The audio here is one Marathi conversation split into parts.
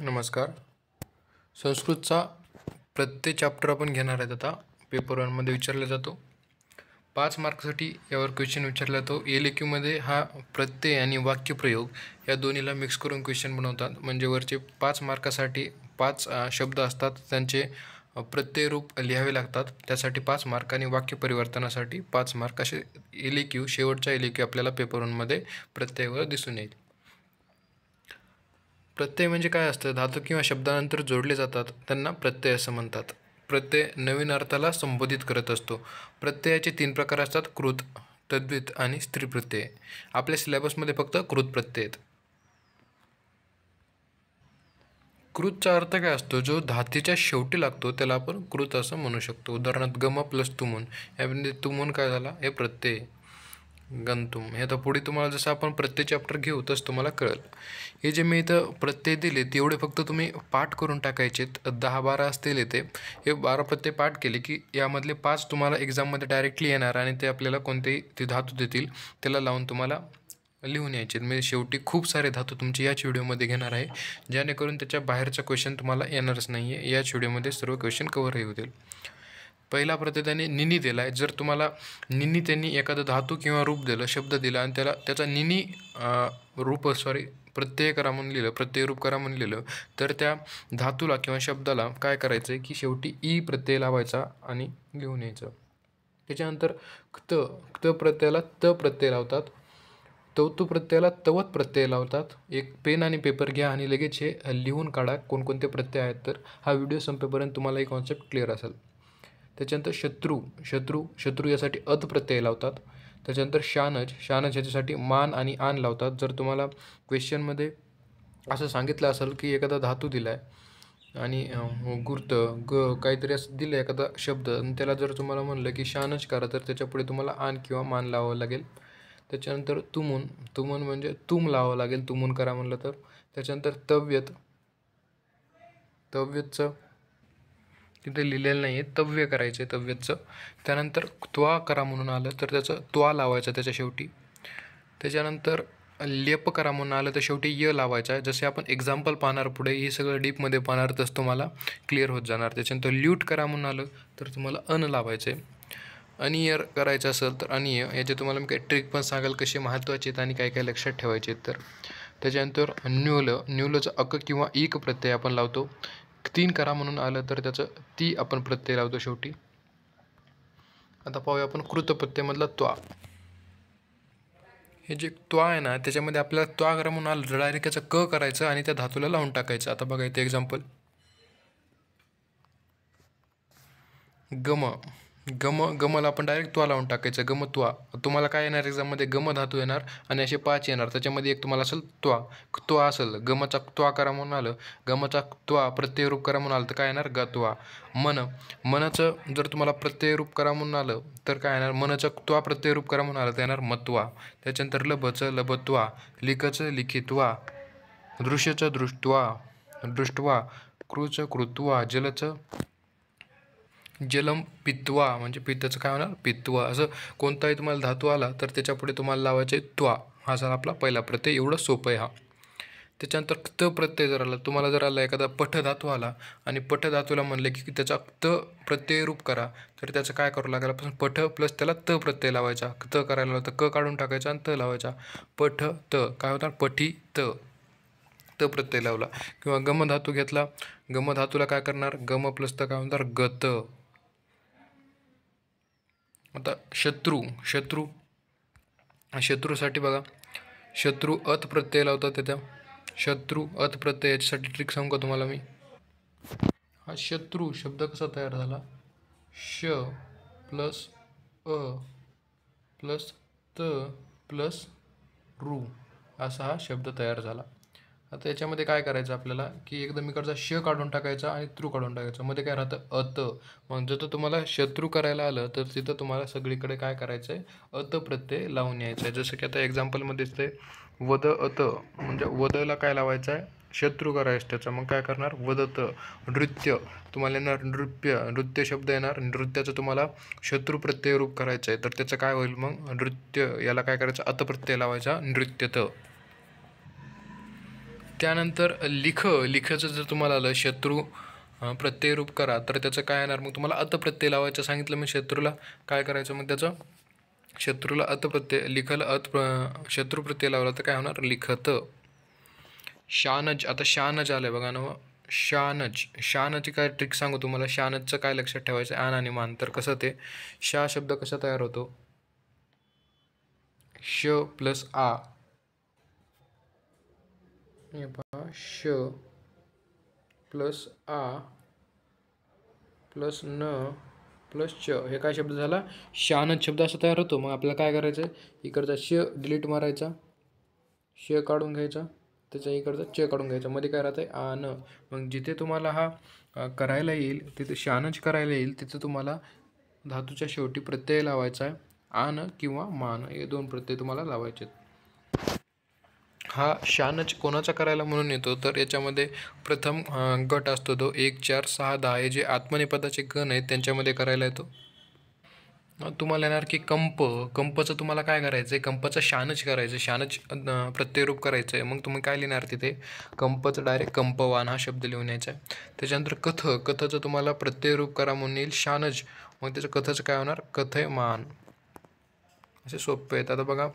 नमस्कार संस्कृतचा प्रत्येक चॅप्टर आपण घेणार आहेत आता पेपर वनमध्ये विचारला जातो पाच मार्कसाठी यावर क्वेश्चन विचारला जातो एल ए क्यूमध्ये हा प्रत्यय आणि वाक्यप्रयोग या दोन्हीला मिक्स करून क्वेश्चन बनवतात म्हणजे वरचे पाच मार्कासाठी पाच शब्द असतात त्यांचे प्रत्यय रूप लिहावे लागतात त्यासाठी पाच मार्क आणि परिवर्तनासाठी पाच मार्क असे एल ए क्यू शेवटचा एल ए क्यू आपल्याला पेपर वनमध्ये प्रत्ययावर दिसून येईल प्रत्यय म्हणजे काय असतं धातू किंवा शब्दानंतर जोडले जातात त्यांना प्रत्यय असं म्हणतात प्रत्यय नवीन अर्थाला संबोधित करत असतो प्रत्ययाचे तीन प्रकार असतात कृत तद्वित आणि स्त्री प्रत्यय आपल्या सिलेबसमध्ये फक्त कृत प्रत्यय आहेत कृतचा अर्थ काय असतो जो धातीच्या शेवटी लागतो त्याला आपण कृत असं म्हणू शकतो उदाहरणार्थ गम प्लस तुमून म्हणजे तुमून काय झाला हे प्रत्यय गंतुम हे आता पुढे तुम्हाला जसं आपण प्रत्येक चॅप्टर घेऊ तसं तुम्हाला कळेल हे जे मी इथं प्रत्यय दिले तेवढे फक्त तुम्ही पाठ करून टाकायचेत दहा बारा असतील येते हे बारा प्रत्यय पाठ केले की यामधले पाच तुम्हाला एक्झाममध्ये डायरेक्टली येणार आणि ते आपल्याला कोणतेही ते धातू देतील त्याला लावून तुम्हाला लिहून यायचे म्हणजे शेवटी खूप सारे धातू तुमचे याच व्हिडिओमध्ये घेणार आहे जेणेकरून त्याच्या बाहेरचा क्वेश्चन तुम्हाला येणारच नाही आहे याच व्हिडिओमध्ये सर्व क्वेश्चन कवरही होतील पहिला प्रत्यय त्यांनी निनी दिला आहे जर तुम्हाला निनी त्यांनी एखादं धातू किंवा रूप दिलं शब्द दिला आणि त्याला त्याचा निनी रूप सॉरी प्रत्यय करा म्हणून लिहिलं प्रत्यय रूप करा म्हणून लिहिलं तर त्या धातूला किंवा शब्दाला काय करायचं आहे की शेवटी ई प्रत्यय लावायचा आणि घेऊन यायचं त्याच्यानंतर त क्त प्रत्ययाला त प्रत्यय लावतात तवतु प्रत्ययाला तवत प्रत्यय लावतात एक पेन आणि पेपर घ्या आणि लगेच हे लिहून काढा कोणकोणते प्रत्यय आहेत तर हा व्हिडिओ संपेपर्यंत तुम्हाला एक कॉन्सेप्ट क्लिअर असेल त्याच्यानंतर शत्रू शत्रू शत्रू यासाठी अत प्रत्यय लावतात त्याच्यानंतर शानज शानज ह्याच्यासाठी मान आणि आन लावतात जर तुम्हाला क्वेश्चनमध्ये असं सांगितलं असेल की एखादा धातू दिला आहे आणि गुर्त ग काहीतरी असं दिलं आहे एखादा शब्द आणि त्याला जर तुम्हाला म्हणलं की शानज करा तर त्याच्यापुढे तुम्हाला आन किंवा मान लावावं लागेल त्याच्यानंतर तुमून तुमून म्हणजे तुम लावावं लागेल तुमून करा म्हणलं तर त्याच्यानंतर तव्यत तव्यतचं तिथे लिहिलेलं नाही आहे तव्य करायचं आहे तव्यचं त्यानंतर त्वा करा म्हणून आलं तर त्याचं त्वा लावायचं त्याच्या शेवटी त्याच्यानंतर लेप करा म्हणून आलं तर शेवटी य लावायचा आहे जसे आपण एक्झाम्पल पाहणार पुढे हे सगळं डीपमध्ये पाहणार तसं तुम्हाला क्लिअर होत जाणार त्याच्यानंतर ल्यूट करा म्हणून आलं तर तुम्हाला अन लावायचं आहे अनियर करायचं असेल तर अनिय याचे तुम्हाला मी काही ट्रिक पण सांगाल कसे महत्त्वाचे आहेत आणि काय काय लक्षात ठेवायचे आहेत तर त्याच्यानंतर न्यूल न्यूलचं अक किंवा एक प्रत्यय आपण लावतो तीन करा म्हणून आलं तर त्याचं ती आपण प्रत्यय लावतो शेवटी आता पाहूया आपण कृतप्रत्ययमधला त्वा हे जे त्वा आहे ना त्याच्यामध्ये आपल्याला त्वा करा म्हणून आलं डायरेक्ट क करायचं आणि त्या धातूला लावून टाकायचं आता बघा इथे एक्झाम्पल गम गम गमला आपण डायरेक्ट त्वा लावून टाकायचं गम तुवा तुम्हाला काय येणार एक्झाममध्ये गम धातू येणार आणि असे पाच येणार त्याच्यामध्ये एक तुम्हाला असेल त्वा त्वा असेल गमचा त्वा करा म्हणून आलं गमचा त्वा प्रत्ययरूप करा म्हणून आलं तर काय येणार गत्वा मन मनाचं जर तुम्हाला प्रत्ययरूप करा म्हणून आलं तर काय येणार मनचं त्वा प्रत्ययरूप करा म्हणून आलं तर येणार मत्वा त्याच्यानंतर लभचं लभत्वा लिखचं लिखित्वा दृश्यचं दृष्ट्वा दृष्ट्वा कृचं कृत्वा जलचं जलम पित्वा म्हणजे पित्ताचं काय होणार पित्वा असं कोणताही तुम्हाला धातू आला तर त्याच्यापुढे तुम्हाला लावायचे त्वा हा झाला आपला पहिला प्रत्यय एवढं सोपं आहे हा त्याच्यानंतर त प्रत्यय जर आला तुम्हाला जर आला एखादा पठ धातू आला आणि पठ धातूला म्हणले की त्याचा त प्रत्यय रूप करा तर त्याचं काय करू लागेल पण पठ प्लस त्याला त प्रत्यय लावायचा त करायला लावतं क काढून टाकायचा आणि त लावायचा पठ त काय होता पठी त त प्रत्यय लावला किंवा गम धातू घेतला गम धातूला काय करणार गम प्लस त काय म्हणतात गत आता शत्रू शत्रू शत्रूसाठी बघा शत्रू अत प्रत्यय लावतात त्याच्या शत्रू अत प्रत्यय याच्यासाठी ट्रिक सांगू का तुम्हाला मी हा शत्रू शब्द कसा तयार झाला श प्लस अ प्लस त प्लस रू असा हा शब्द तयार झाला आता याच्यामध्ये काय करायचं आपल्याला की एकदम इकडचा श काढून टाकायचा आणि त्रू काढून टाकायचा मध्ये काय राहतं अत मग जर तुम्हाला शत्रू करायला आलं तर तिथं तुम्हाला सगळीकडे काय करायचं आहे अत प्रत्यय लावून यायचं आहे जसं की आता एक्झाम्पलमध्ये दिसते वद अत म्हणजे वदला काय लावायचं आहे शत्रू करायचं त्याचा मग काय करणार वदत नृत्य तुम्हाला येणार नृत्य नृत्य शब्द येणार नृत्याचं तुम्हाला शत्रू प्रत्यय रूप करायचं आहे तर त्याचं काय होईल मग नृत्य याला काय करायचं अतप्रत्यय लावायचा नृत्यत त्यानंतर लिख लिखचं जर तुम्हाला आलं शत्रू प्रत्यय रूप करा तर त्याचं काय येणार मग तुम्हाला अतप्रत्यय लावायचं सांगितलं मग शत्रूला काय करायचं मग त्याचं शत्रूला अतप्रत्यय लिखल अत शत्रू प्रत्यय लावला तर काय होणार लिखत शानज आता शानज आलं आहे बघा ना शानज शानची काय ट्रिक सांगू तुम्हाला शानजचं काय लक्षात ठेवायचं आन आणि मान तर कसं ते शा शब्द कसा तयार होतो श प्लस आ हे पहा श प्लस आ प्लस न प्लस च हे काय शब्द झाला शानच शब्द असा तयार होतो मग आपल्याला काय करायचं आहे इकडचा श डिलीट मारायचा श काढून घ्यायचा त्याच्या इकडचा च काढून घ्यायचा मध्ये काय राहतं आहे न मग जिथे तुम्हाला हा करायला येईल तिथे शानच करायला येईल तिथं तुम्हाला धातूच्या शेवटी प्रत्यय लावायचा आहे आन किंवा मान हे दोन प्रत्यय तुम्हाला लावायचे हा शानच कोणाचा करायला म्हणून येतो तर याच्यामध्ये प्रथम गट असतो तो एक चार सहा दहा हे जे आत्मनिपदाचे गण आहेत त्यांच्यामध्ये करायला येतो तुम्हाला येणार की कंप कंपचं तुम्हाला काय करायचं आहे कंपचं शानच करायचं आहे शानच प्रत्ययरूप करायचं आहे मग तुम्ही काय लिहिणार तिथे कंपचं डायरेक्ट कंपवान हा शब्द लिहून यायचा आहे त्याच्यानंतर कथ कथचं तुम्हाला प्रत्ययरूप करा म्हणून येईल शानच मग त्याचं कथचं काय होणार कथयमान असे सोपे आहेत आता बघा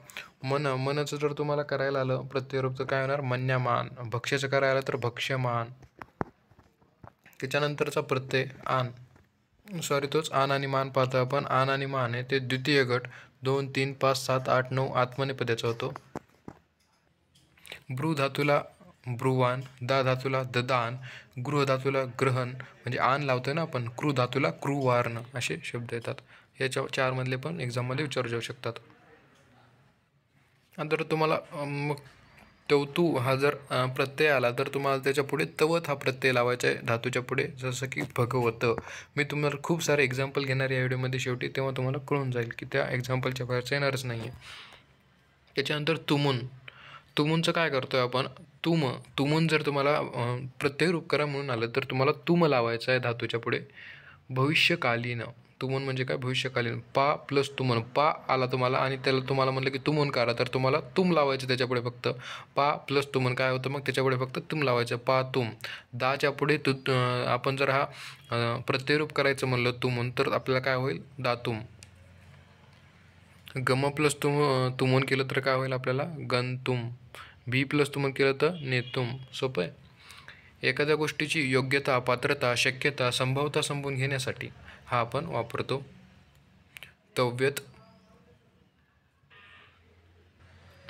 मन मनचं जर तुम्हाला करायला आलं प्रत्ययरोप तर काय होणार मन्यमान भक्ष्याचं करायला तर भक्ष्यमान त्याच्यानंतरचा प्रत्यय आन सॉरी तोच आन आणि मान पाहतो आपण आन आणि मान आहे ते द्वितीय गट दोन तीन पाच सात आठ नऊ आत्मनेपद्याचा होतो ब्रू धातूला ब्रुवान द धातूला ददान गृहधातूला ग्रहण म्हणजे आन लावतो ना आपण क्रू धातूला क्रू असे शब्द येतात याच्या चारमधले पण एक्झाममध्ये विचारू जाऊ शकतात नंतर तुम्हाला मग तवतू हा जर प्रत्यय आला तर तुम्हाला त्याच्या पुढे तवत हा प्रत्यय लावायचा आहे धातूच्या पुढे जसं की भगवत मी तुम्हाला खूप सारे एक्झाम्पल घेणार या व्हिडिओमध्ये शेवटी तेव्हा तुम्हाला कळून जाईल की त्या एक्झाम्पलच्या बाहेरचं येणारच नाही आहे त्याच्यानंतर तुमून तुमूनचं काय करतो आहे आपण तुम तुमून जर तुम्हाला प्रत्येक करा म्हणून आलं तर तुम्हाला तुम लावायचं आहे धातूच्या पुढे भविष्यकालीन तुमन म्हणजे काय भविष्यकालीन पा प्लस तुमन पा आला तुम्हाला आणि त्याला तुम्हाला म्हटलं की तुमून करा तर तुम्हाला तुम लावायचं त्याच्यापुढे फक्त पा प्लस तुमन काय होतं मग त्याच्यापुढे फक्त तुम लावायचं पा तुम दाच्या पुढे तू आपण जर हा प्रत्ययरूप करायचं म्हणलं तुमन तर आपल्याला काय होईल दातुम गम प्लस तुम तुमन केलं तर काय होईल आपल्याला तुम बी प्लस तुम्ही केलं तर नेतुम सोपं आहे एखाद्या गोष्टीची योग्यता पात्रता शक्यता संभवता समजून घेण्यासाठी हा आपण वापरतो तव्यत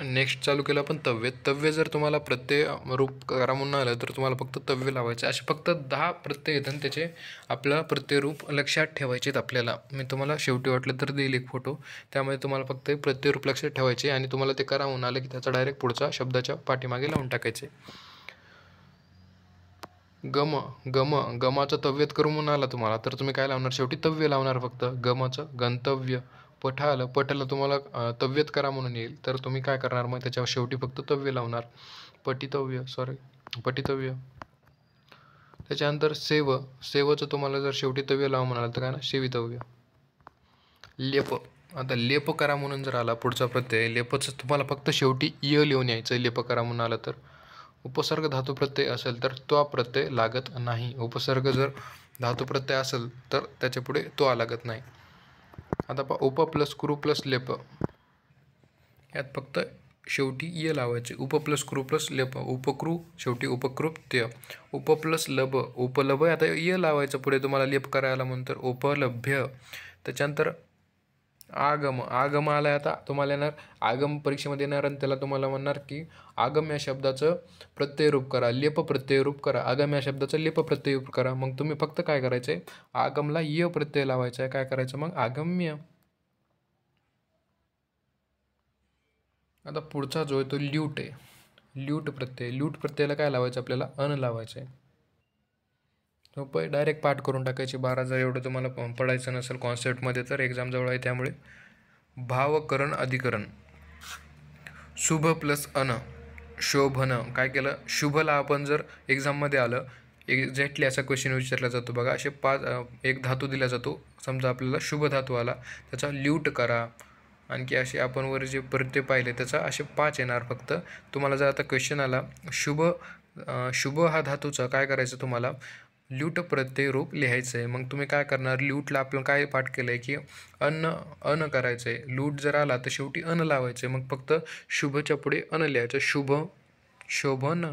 नेक्स्ट चालू केलं आपण तव्वे तव्य जर तुम्हाला प्रत्यय रूप करा म्हणून आलं तर तुम्हाला फक्त तव्य लावायचे असे फक्त दहा प्रत्यय येतात त्याचे आपलं प्रत्यय रूप लक्षात ठेवायचेत आपल्याला मी तुम्हाला शेवटी वाटलं तर देईल एक फोटो त्यामध्ये तुम्हाला फक्त प्रत्यय रूप लक्षात ठेवायचे आणि तुम्हाला ते करा म्हणून आलं की त्याचा डायरेक्ट पुढचा शब्दाच्या पाठीमागे लावून टाकायचे गम गम गमाचं तव्यत करू म्हणून आला तुम्हाला तर तुम्ही काय लावणार शेवटी तव्य लावणार फक्त गमाचं गंतव्य पठा आलं पठाला तुम्हाला तव्यत करा म्हणून येईल तर तुम्ही काय करणार मग त्याच्यावर शेवटी फक्त तव्य लावणार पटितव्य सॉरी पटितव्य त्याच्यानंतर सेव सेवचं तुम्हाला जर शेवटी तव्य लावा म्हणाल तर काय ना सेवितव्य लेप आता लेप करा म्हणून जर आला पुढचा प्रत्यय लेपचं तुम्हाला फक्त शेवटी य लिहून यायचं लेप करा म्हणून आलं तर उपसर्ग धातू प्रत्यय असेल तर तो प्रत्यय लागत नाही उपसर्ग जर धातू प्रत्यय असेल तर त्याच्यापुढे तो लागत नाही आता पहा उप प्लस क्रू प्लस लेप यात फक्त शेवटी य लावायचे उप प्लस क्रू प्लस लेप उपक्रू शेवटी उपकृत्य उप प्लस लब उपलभ आता य लावायचं पुढे तुम्हाला लेप करायला म्हणून तर उपलभ्य त्याच्यानंतर आगम आगम आलाय आता तुम्हाला येणार आगम परीक्षेमध्ये येणार आणि त्याला तुम्हाला म्हणणार की आगम या शब्दाचं प्रत्ययरूप करा लेप प्रत्ययरूप करा आगम या शब्दाचं लेप प्रत्ययरूप करा मग तुम्ही फक्त काय करायचं आहे आगमला य प्रत्यय लावायचा आहे काय करायचं मग आगम्य आता पुढचा जो आहे तो ल्यूट आहे ल्यूट प्रत्यय ल्यूट प्रत्ययाला काय लावायचं आपल्याला अन लावायचं आहे पण डायरेक्ट पाठ करून टाकायची बारा जर एवढं तुम्हाला पडायचं नसेल कॉन्सेप्टमध्ये तर एक्झाम जवळ आहे त्यामुळे भावकरण अधिकरण शुभ प्लस अन शोभन काय केलं शुभला आपण जर एक्झाममध्ये आलं एक्झॅक्टली असा क्वेश्चन विचारला जातो बघा असे पाच एक धातू दिला जातो समजा आपल्याला शुभ धातू आला त्याचा ल्यूट करा आणखी असे आपण वर जे प्रत्यय पाहिले त्याचा असे पाच येणार फक्त तुम्हाला जर आता क्वेश्चन आला शुभ शुभ हा धातूचा काय करायचं तुम्हाला लूट प्रत्यय लिहायचं आहे मग तुम्ही काय करणार ल्यूटला आपण काय पाठ केलं आहे की अन्न अन करायचं आहे लूट जर आला तर शेवटी अन लावायचं मग फक्त शुभच्या पुढे अन लिहायचं शुभ शोभन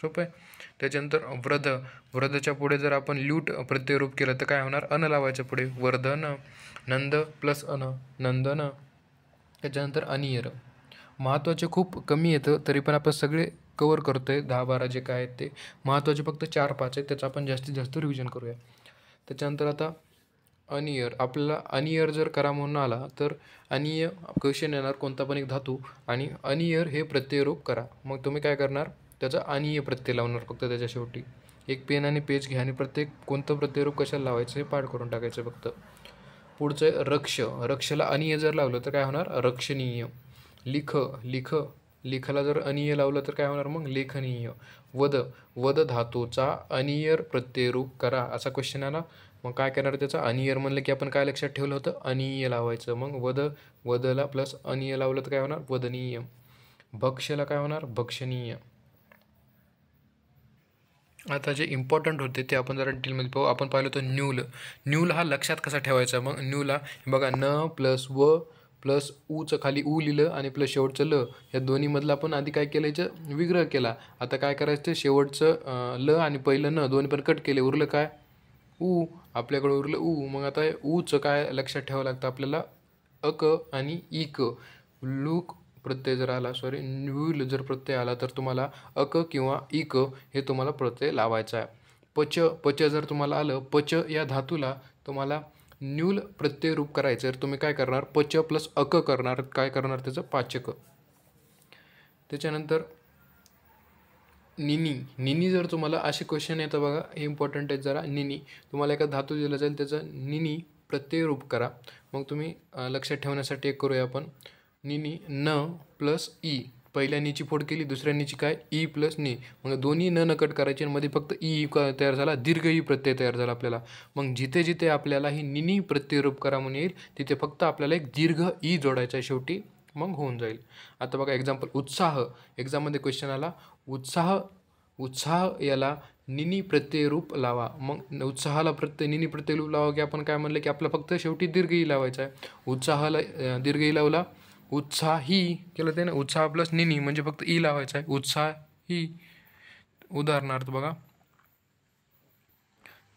सोपं आहे त्याच्यानंतर व्रध व्रधच्या पुढे जर आपण ल्यूट रूप केलं तर काय होणार अन लावायच्या पुढे वर्धन नंद प्लस अन नंदन त्याच्यानंतर अनियर महत्त्वाचे खूप कमी येतं तरी पण आपण सगळे कवर करतो आहे दहा बारा जे काय आहेत ते महत्त्वाचे फक्त चार पाच आहेत त्याचं आपण जास्तीत जास्त रिव्हिजन करूया त्याच्यानंतर आता अनियर आपल्याला अनियर जर करा म्हणून आला तर अनिय क्वेश्चन येणार कोणता पण एक धातू आणि अनियर हे प्रत्ययरोप करा मग तुम्ही काय करणार त्याचा अनिय प्रत्यय लावणार फक्त त्याच्या शेवटी एक पेन आणि पेज घ्या आणि प्रत्येक कोणतं प्रत्ययरूप कशाला लावायचं हे पाठ करून टाकायचं फक्त पुढचं रक्ष रक्षला अनिय जर लावलं तर काय होणार रक्षणीय लिख लिख लेखाला जर अनिय लावलं तर काय होणार मग लेखनीय वद वद धातूचा अनियर प्रत्ययरूप करा असा क्वेश्चन आला मग काय करणार त्याचा अनियर म्हणलं की आपण काय लक्षात ठेवलं होतं अनिय लावायचं मग वद वदला प्लस अनिय लावलं तर काय होणार वदनीय भक्षला काय होणार भक्षणीय आता जे इम्पॉर्टंट होते ते आपण जरा डिटेलमध्ये पाहू आपण पाहिलं होतं न्यूल न्यूल हा लक्षात कसा ठेवायचा मग न्यूला बघा न प्लस व प्लस ऊचं खाली ऊ लिहिलं आणि प्लस शेवटचं ल या दोन्हीमधलं आपण आधी काय केलं याचं विग्रह केला आता काय करायचं शेवटचं ल आणि पहिलं न दोन्ही पण कट केले उरलं काय ऊ आपल्याकडं उरलं ऊ मग आता ऊचं काय लक्षात ठेवावं लागतं आपल्याला अक आणि इक लूक प्रत्यय जर आला सॉरी न्यूल जर प्रत्यय आला तर तुम्हाला अक किंवा इक हे तुम्हाला प्रत्यय लावायचा आहे पच पच जर तुम्हाला आलं पच या धातूला तुम्हाला न्यूल प्रत्यय रूप करायचं तर तुम्ही काय करणार पच प्लस अक करणार काय करणार त्याचं पाचक त्याच्यानंतर निनी निनी जर तुम्हाला असे क्वेश्चन येतं बघा हे इम्पॉर्टंट आहे जरा निनी तुम्हाला एका धातू दिला जाईल त्याचं निनी प्रत्यय रूप करा मग तुम्ही लक्षात ठेवण्यासाठी एक करूया आपण निनी न प्लस ई पहिल्या नीची फोड केली दुसऱ्या नीची काय ई प्लस नी मग दोन्ही न न कट आणि मध्ये फक्त ई तयार झाला दीर्घ ई प्रत्यय तयार झाला आपल्याला मग जिथे जिथे आपल्याला ही निनी प्रत्ययरूप करा म्हणून येईल तिथे फक्त आपल्याला एक दीर्घ ई जोडायचा आहे शेवटी मग होऊन जाईल आता बघा एक्झाम्पल उत्साह एक्झाममध्ये क्वेश्चन आला उत्साह उत्साह याला निनी प्रत्ययरूप लावा मग उत्साहाला प्रत्यय निनी प्रत्ययरूप लावा की आपण काय म्हणलं की आपला फक्त शेवटी दीर्घ ई लावायचा आहे उत्साहाला दीर्घ ई लावला उत्साही केलं ते ना उत्साह प्लस निनी म्हणजे फक्त ई लावायचं आहे उत्साही उदाहरणार्थ बघा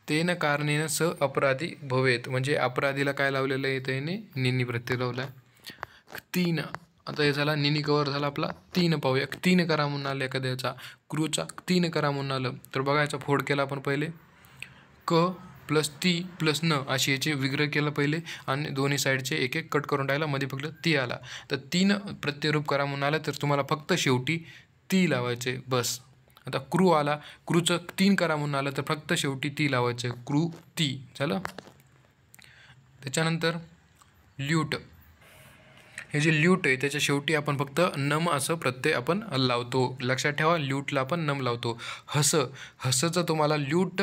तेन कारणेनं स अपराधी भवेत म्हणजे अपराधीला काय लावलेलं आहे त्याने निनी प्रत्यय लावला तीन आता हे झाला निनी कवर झाला आपला तीन पाहूया तीन करा म्हणून आलं एखाद्याचा क्रूचा तीन करा म्हणून आलं तर बघायचा फोड केला आपण पहिले क प्लस ती प्लस न अशी याचे विग्रह केला पहिले आणि दोन्ही साईडचे एक एक कट करून टाकला मध्ये फक्त ती आला तर तीन प्रत्यरूप करा म्हणून आलं तर तुम्हाला फक्त शेवटी ती लावायचे बस आता क्रू आला क्रूचं तीन करा म्हणून आलं तर फक्त शेवटी ती लावायचं क्रू ती झालं त्याच्यानंतर ल्यूट हे जे ल्यूट आहे त्याच्या शेवटी आपण फक्त नम असं प्रत्यय आपण लावतो लक्षात ठेवा ल्यूटला आपण नम लावतो हस हसचं तुम्हाला ल्यूट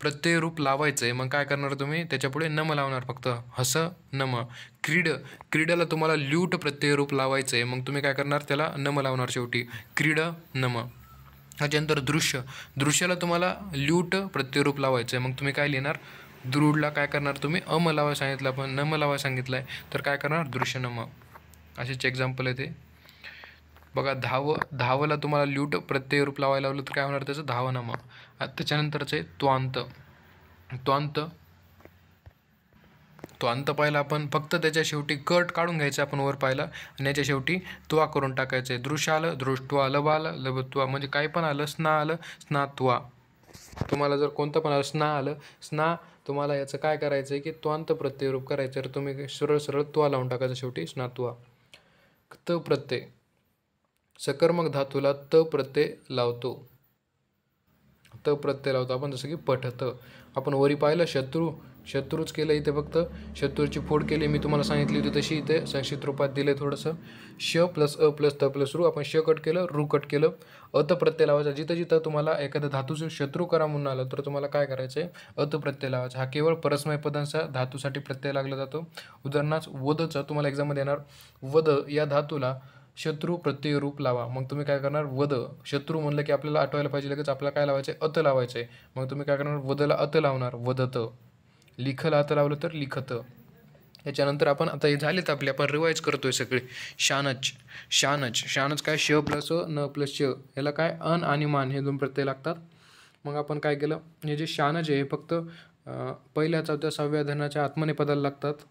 प्रत्यय रूप लावायचं आहे मग काय करणार तुम्ही त्याच्यापुढे नम लावणार फक्त हस नम क्रीड क्रीडाला तुम्हाला ल्यूट प्रत्यय रूप लावायचं आहे मग तुम्ही काय करणार त्याला नम लावणार शेवटी क्रीड नम त्याच्यानंतर दृश्य दृश्याला तुम्हाला ल्यूट प्रत्ययरूप लावायचं आहे मग तुम्ही काय लिहिणार दृढला काय करणार तुम्ही अम लावा सांगितलं आपण नम लावा सांगितलं आहे तर काय करणार दृश्य नम असेच एक्झाम्पल आहे ते बघा धाव धावला तुम्हाला ल्यूट प्रत्यय रूप लावायला लावलं तर काय होणार त्याचं धावनामा त्याच्यानंतरचं आहे त्वांत त्वांत तो पाहिला आपण फक्त त्याच्या शेवटी कट काढून घ्यायचं आपण वर पाहिला आणि याच्या शेवटी त्वा करून टाकायचं आहे दृश्य आलं दृष्ट्वा लभ आलं लभत्वा म्हणजे काय पण आलं स्ना आलं स्ना तुम्हाला जर कोणतं पण आलं स्ना आलं स्ना तुम्हाला याचं काय करायचं आहे की त्वांत प्रत्ययरूप करायचं तर तुम्ही सरळ सरळ त्वा लावून टाकायचं शेवटी स्नात्वा त प्रत्यय सकर्मक धातूला त प्रत्यय लावतो त प्रत्यय लावतो आपण जसं की पठत आपण वरी पाहिलं शत्रू शत्रूच केलं इथे फक्त शत्रूची फोड केली मी तुम्हाला सांगितली होती तशी इथे संक्षिप्त रूपात दिले थोडंसं श प्लस अ प्लस त प्लस रू आपण श कट केलं रू कट केलं अत प्रत्यय लावायचा जिथं जिथं तुम्हाला एखादा धातूचं शत्रू करा म्हणून आलं तर तुम्हाला काय करायचं अत प्रत्यय लावायचा हा केवळ परस्मय पदांचा धातूसाठी प्रत्यय लागला जातो उदाहरणार्थ वदचा तुम्हाला एक्झाममध्ये येणार वद या धातूला शत्रू प्रत्यय रूप लावा मग तुम्ही काय करणार वद शत्रू म्हणलं की आपल्याला आठवायला पाहिजे लगेच आपल्याला काय लावायचं अत लावायचं मग तुम्ही काय करणार वदला अत लावणार वदत लिखला आता लावलं तर लिखत याच्यानंतर आपण आता हे झाले तर आपले आपण रिवाईज करतोय सगळे शानच शानच शानच काय श प्लस न प्लस श ह्याला काय अन आणि मान हे दोन प्रत्यय लागतात मग आपण काय केलं हे जे शानज आहे हे फक्त पहिल्या चौथ्या सहाव्या धनाच्या आत्मनेपदाला लागतात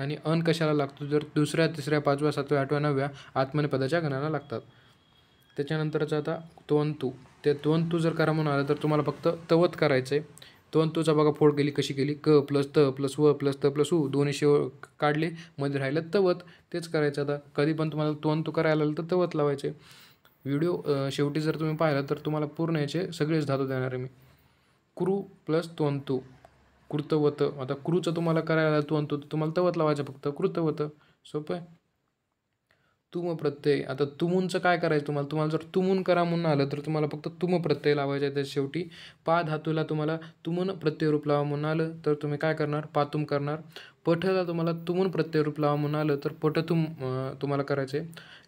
आणि अन कशाला लागतो जर दुसऱ्या तिसऱ्या पाचव्या सातव्या आठव्या नवव्या आत्मनेपदाच्या घणाला लागतात त्याच्यानंतरचा आता त्वंतू ते त्वंतू जर करा म्हणून आलं तर तुम्हाला फक्त तवत करायचं आहे तो तोचा बघा फोड केली कशी केली क प्लस त प्लस व प्लस त प्लस उ दोन्ही शेव काढले मध्ये राहिलं तवत तेच करायचं आता कधी पण तुम्हाला तोंतू करायला आलं तर तवत लावायचे व्हिडिओ शेवटी जर तुम्ही पाहिला तर तुम्हाला पूर्ण याचे सगळेच धातू देणार आहे मी क्रू प्लस तोंतू कृतवत आता क्रूचं तुम्हाला करायला तोंतू तुम्हाला तवत लावायचं फक्त कृतवत सोपं आहे तुम प्रत्यय आता तुमूनचं काय करायचं तुम्हाला तुम्हाला जर तुमून करा म्हणून आलं तर तुम्हाला फक्त तुम प्रत्यय लावायचा आहे त्या शेवटी पा धातूला तुम्हाला तुमून प्रत्ययरूप लावा म्हणून आलं तर तुम्ही काय करणार पातुम करणार पठला तुम्हाला तुमून प्रत्ययरूप लावा म्हणून आलं तर पठतुम तुम्हाला तुम्हाला आहे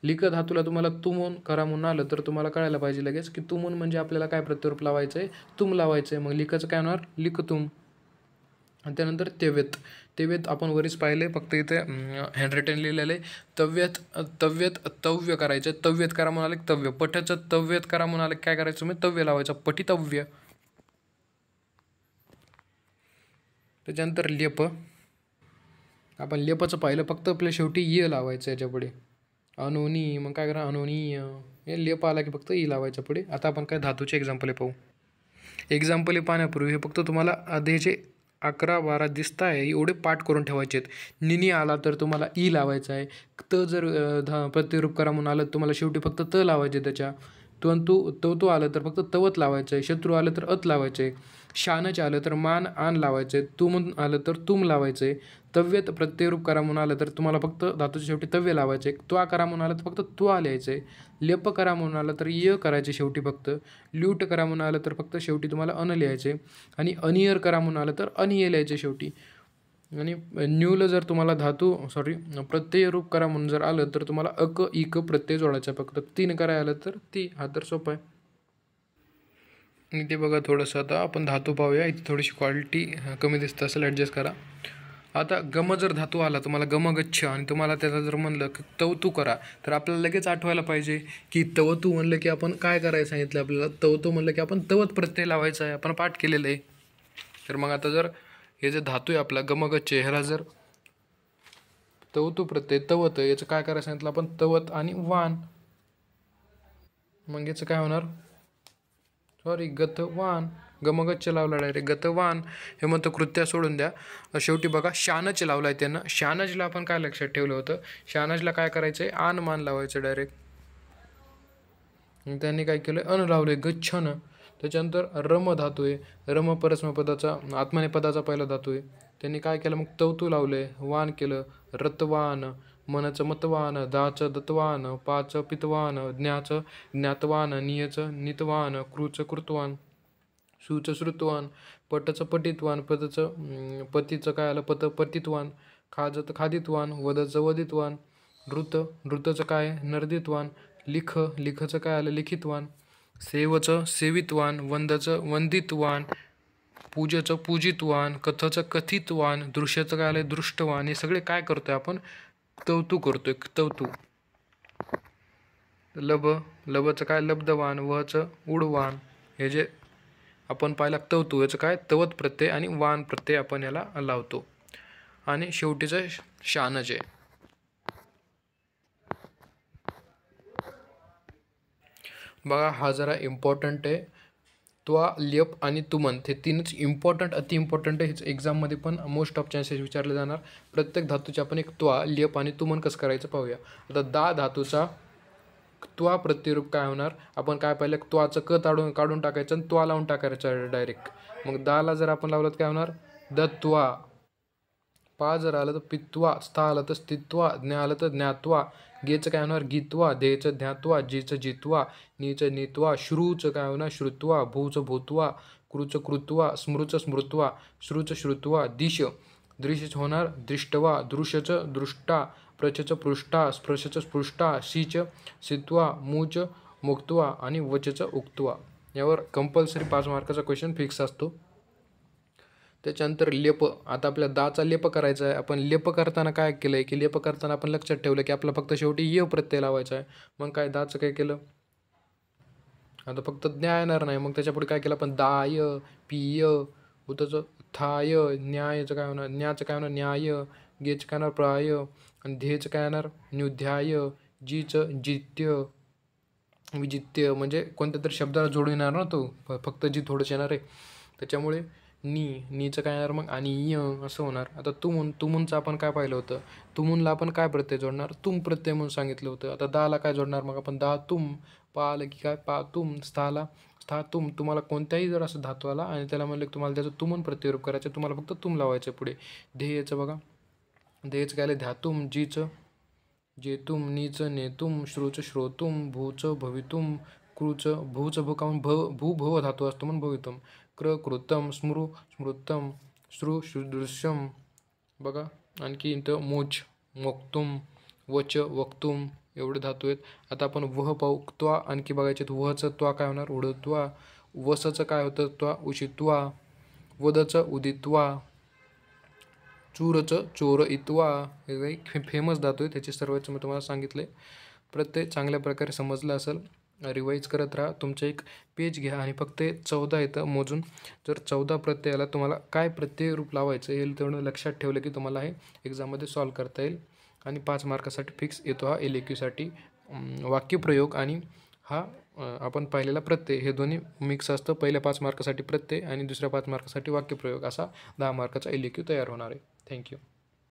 लिख धातूला तुम्हाला तुमून करा म्हणून आलं तर तुम्हाला कळायला पाहिजे लगेच की तुमून म्हणजे आपल्याला काय प्रत्ययरूप लावायचं आहे तुम लावायचं आहे मग लिखाचं काय होणार लिखतुम तुम त्यानंतर तेवेत तव्यत आपण वरीच पाहिले फक्त इथे हँडरिटन लिहिलेलं आहे तव्यत तव्यत तव्य करायचं तव्यत करा म्हणाले तव्य पठाचं तव्यत करा म्हणाले काय करायचं मी तव्य लावायचं पटितव्य त्याच्यानंतर लेप आपण लेपाचं पाहिलं फक्त आपल्या शेवटी य लावायचं याच्या पुढे अनोनी मग काय करा अनोनी हे लेप आला की फक्त ई लावायचं पुढे आता आपण काय धातूचे एक्झाम्पल पाहू एक्झाम्पल पाहण्यापूर्वी हे फक्त तुम्हाला आधीचे अकरा बारा दिसत आहे एवढे पाठ करून ठेवायचे आहेत निनी आला तर तुम्हाला ई लावायचा आहे त जर ध प्रतिरूप करा म्हणून आलं तुम्हाला शेवटी फक्त त लावायचे त्याच्या तो तवतू तो तो आलं तर फक्त तवत लावायचं आहे शत्रू आलं तर अत लावायचं आहे शानच आलं तर मान आन लावायचे तुम आलं तर तुम लावायचं आहे प्रत्यय प्रत्ययरूप करा म्हणून आलं तर तुम्हाला फक्त धातूच्या शेवटी तव्य लावायचे त्वा करा म्हणून आलं तर फक्त त्वा लिहायचे आहे लेप करा म्हणून आलं तर य करायचे शेवटी फक्त ल्यूट करा म्हणून आलं तर फक्त शेवटी तुम्हाला अन लिहायचे आणि अनियर करा म्हणून आलं तर अनिय लिहायचे शेवटी आणि न्यूल जर तुम्हाला धातू सॉरी प्रत्यय रूप करा म्हणून जर आलं तर तुम्हाला अक इक प्रत्यय जोडायचा फक्त तीन करायला आलं तर ती हा तर सोपा आहे आणि ते बघा थोडंसं आता आपण धातू पाहूया इथे थोडीशी क्वालिटी कमी दिसतं असेल ॲडजस्ट करा आता गम जर धातू आला तुम्हाला गमगच्छ आणि तुम्हाला त्याचा जर म्हणलं की तवतू करा तर आपल्याला लगेच आठवायला पाहिजे की तवतू म्हणलं की आपण काय करायला सांगितलं आपल्याला तवतू म्हणलं की आपण तवत प्रत्यय लावायचा आहे आपण पाठ केलेलं आहे तर मग आता जर हे जे धातू आहे आपला गमगच्छ ह्याला जर तवतू प्रत्यय तवत याचं काय करायला सांगितलं आपण तवत आणि वान मग याचं काय होणार सॉरी गतवान गमगत लावला डायरेक्ट गतवान हे मग कृत्या सोडून द्या शेवटी बघा शानच लावला आहे त्यांना शानजला आपण काय लक्षात ठेवलं होतं शानजला काय करायचं आहे आन मान लावायचं डायरेक्ट त्यांनी काय केलं अन लावलं आहे गच्छन त्याच्यानंतर रम धातू आहे रम परस्म पदाचा आत्मनेपदाचा पहिला धातू आहे त्यांनी काय केलं मग तवतू लावले वान केलं रतवान मनच मतवान दाच दत्वान पाच पितवान ज्ञाच ज्ञातवान नियच नितवान कृच कृतवान शूच श्रुतवान पटच पटितवान पतच पतीच काय आलं पत पतितवान खाजत खादितवान वदच वदितवान ऋत ऋतच काय नर्दितवान लिख लिखच काय आलं लिखितवान सेवच सेवितवान वंदच वंदितवान पूजेचं पूजितवान कथचं कथितवान दृश्यचं काय आलं दृष्टवान हे सगळे काय करतोय आपण तवतू करतोय तवतू लब लबचं काय लब्धवान वचं उडवान हे जे आपण पाहिला तवतू याचं काय तवत प्रत्यय आणि वान प्रत्यय आपण याला लावतो आणि शेवटीचं शानज आहे बघा हा जरा इम्पॉर्टंट आहे त्वा लेप आणि तुमन हे तीनच इम्पॉर्टंट अति इम्पॉर्टंट हेच एक्झाममध्ये पण मोस्ट ऑफ चान्सेस विचारले जाणार प्रत्येक धातूचे आपण एक त्वा लेप आणि तुमन कसं करायचं पाहूया आता दा धातूचा त्वा प्रतिरूप काय होणार आपण काय पाहिलं त्वाचं क ताडून काढून टाकायचं आणि त्वा लावून टाकायचं डायरेक्ट मग दाला जर आपण लावलं तर काय होणार द त्वा पा जर आलं तर पित्वा स्था आलं तर स्थित्वा ज्ञा आलं तर ज्ञात्वा गेचं काय होणार गीत्वा देचं ध्यात्वा जीचं जित्वा नीचं नीत्वा श्रुच काय होणार श्रुत्वा भूचं भूत्वा कृच कृत्वा स्मृच स्मृत्वा श्रुच श्रुत्वा दिश दृश होणार दृष्टवा दृश्यच दृष्टा प्रचच पृष्ठा स्पृशच स्पृष्टा शिच सित्वा मूच मुक्त्वा आणि वचच उक्त्वा यावर कंपल्सरी पाच मार्काचा क्वेश्चन फिक्स असतो त्याच्यानंतर लेप आता आपल्या दाचा लेप करायचा आहे आपण लेप करताना काय केलं आहे की लेप करताना आपण लक्षात ठेवलं की आपला फक्त शेवटी य प्रत्यय लावायचा आहे मग काय दाचं काय केलं आता फक्त ज्ञा येणार नाही मग त्याच्यापुढे काय केलं आपण दाय पिय उताचं थाय न्यायचं काय होणार न्याचं काय होणार न्याय गेच काय होणार प्राय आणि ध्येच काय येणार न्युध्याय जीचं जित्य विजित्य म्हणजे कोणत्या तरी शब्दाला जोडून येणार ना तो फक्त जी थोडंच येणार आहे त्याच्यामुळे नी नीचं काय येणार मग आणि य असं होणार आता तुमून तुमूनचं आपण काय पाहिलं होतं तुमूनला आपण काय प्रत्यय जोडणार तुम प्रत्यय म्हणून सांगितलं होतं आता दहाला काय जोडणार मग आपण दहा तुम आलं की काय पा तुम स्थाला स्था तुम तुम्हाला कोणत्याही जर असं धातू आला आणि त्याला म्हणलं की तुम्हाला त्याचं तुमून प्रत्ययरूप करायचं तुम्हाला फक्त तुम लावायचं पुढे ध्येयचं बघा ध्येयचं काय आलं ध्यातुम जीचं जेतुम नीचं नेतुम श्रोच श्रोतुम भूचं भवितुम कृचं भूचं भू काऊन भ भू भव धातू असतो म्हणून भवितुम कृतम स्मृ स्मृतम श्रु सुदृश्यम बघा आणखी इथं मोच मोक्तुम वच वक्तुम एवढे धातू आहेत आता आपण वह पाहू आणखी बघायचे वहचं त्वा काय होणार उडत्वा वसचं काय होतं त्वा उशित्वा वदचं उदित्वा चूरचं चोर इत्वा हे काही फेमस धातू आहे त्याचे सर्वच मी तुम्हाला सांगितले प्रत्येक चांगल्या प्रकारे समजलं असेल रिवाईज करत राहा तुमचे एक पेज घ्या आणि फक्त चौदा येतं मोजून जर चौदा प्रत्ययाला तुम्हाला काय प्रत्यय रूप लावायचं हे तेवढं लक्षात ठेवलं की तुम्हाला हे एक्झाममध्ये सॉल्व करता येईल आणि पाच मार्कासाठी फिक्स येतो हा एल ए e क्यूसाठी वाक्यप्रयोग आणि हा आपण पाहिलेला प्रत्यय हे दोन्ही मिक्स असतं पहिल्या पाच मार्कासाठी प्रत्यय आणि दुसऱ्या पाच मार्कासाठी वाक्यप्रयोग असा दहा मार्काचा एल e तयार होणार आहे थँक्यू